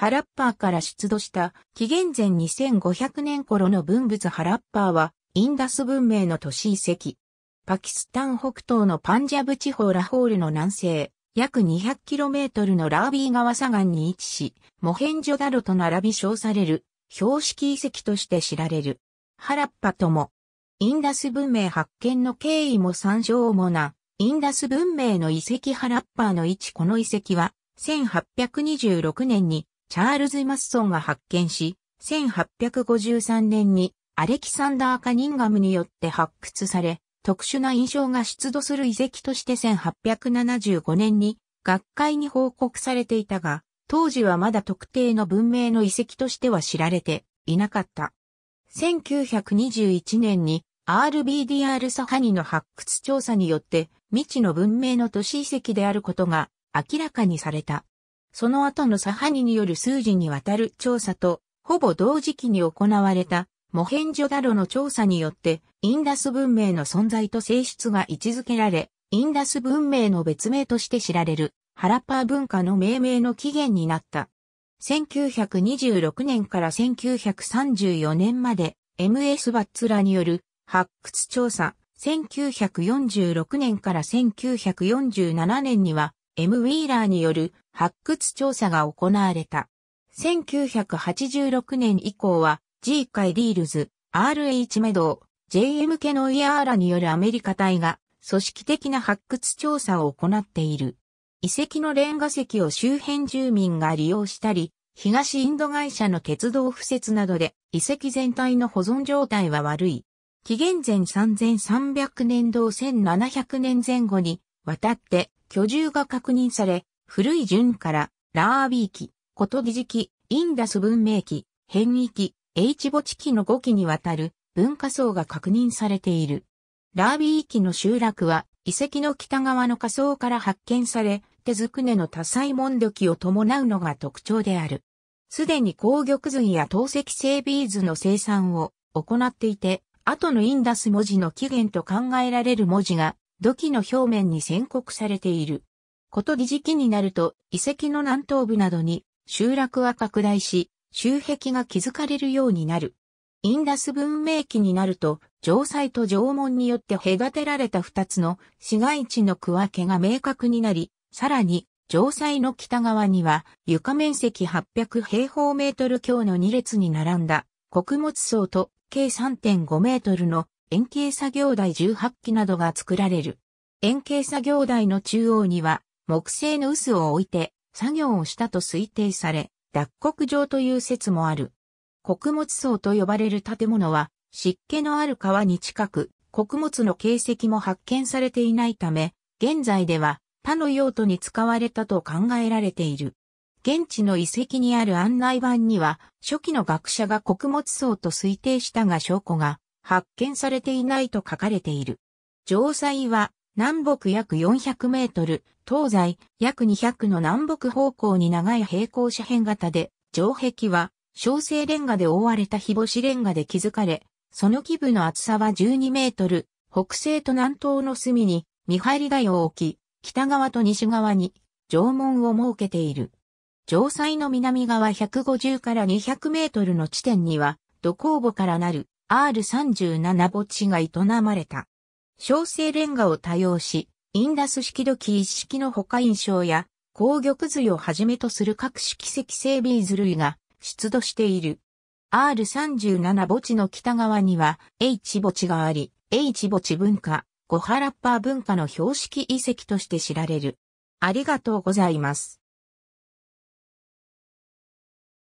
ハラッパーから出土した紀元前2500年頃の文物ハラッパーはインダス文明の都市遺跡。パキスタン北東のパンジャブ地方ラホールの南西、約 200km のラービー川左岸に位置し、モヘンジョダロと並び称される標識遺跡として知られる。ハラッパとも、インダス文明発見の経緯も参照主な、インダス文明の遺跡ハラッパーの位置この遺跡は、1826年にチャールズ・マッソンが発見し、1853年にアレキサンダー・カニンガムによって発掘され、特殊な印象が出土する遺跡として1875年に学会に報告されていたが、当時はまだ特定の文明の遺跡としては知られていなかった。1921年に RBDR サハニの発掘調査によって未知の文明の都市遺跡であることが明らかにされた。その後のサハニによる数字にわたる調査と、ほぼ同時期に行われた、モヘンジョダロの調査によって、インダス文明の存在と性質が位置づけられ、インダス文明の別名として知られる、ハラッパー文化の命名の起源になった。1926年から1934年まで MS バッツラによる発掘調査、1946年から1947年には M. ウィーラーによる発掘調査が行われた。1986年以降は G 界リールズ、RH メドウ、JM ケノイアーラによるアメリカ隊が組織的な発掘調査を行っている。遺跡のレンガ石を周辺住民が利用したり、東インド会社の鉄道敷設などで遺跡全体の保存状態は悪い。紀元前3300年度1700年前後に渡って居住が確認され、古い順からラービー期、コトギィ時期、インダス文明期、変異期、エイチボ地期の5期にわたる文化層が確認されている。ラービー期の集落は遺跡の北側の仮層から発見され、手づくねの多彩門土器を伴うのが特徴である。すでに鉱玉髄や透析性ビーズの生産を行っていて、後のインダス文字の起源と考えられる文字が土器の表面に宣告されている。こと儀時期になると、遺跡の南東部などに集落は拡大し、周壁が築かれるようになる。インダス文明期になると、城塞と城門によって隔てられた二つの市街地の区分けが明確になり、さらに、城塞の北側には床面積800平方メートル強の2列に並んだ穀物層と計3.5メートルの円形作業台18機などが作られる。円形作業台の中央には木製の臼を置いて作業をしたと推定され、脱穀場という説もある。穀物層と呼ばれる建物は湿気のある川に近く、穀物の形跡も発見されていないため、現在では他の用途に使われたと考えられている。現地の遺跡にある案内板には、初期の学者が穀物層と推定したが証拠が発見されていないと書かれている。城塞は南北約400メートル、東西約200の南北方向に長い平行斜辺型で、城壁は小生レンガで覆われた日干しレンガで築かれ、その基部の厚さは12メートル、北西と南東の隅に見張り台を置き、北側と西側に城門を設けている。城塞の南側150から200メートルの地点には、土工墓からなる R37 墓地が営まれた。小生レンガを多用し、インダス式土器一式のほか印象や、紅玉髄をはじめとする各式石製ビーズ類が出土している。R37 墓地の北側には H 墓地があり、H 墓地文化、ゴハラッパー文化の標識遺跡として知られる。ありがとうございます。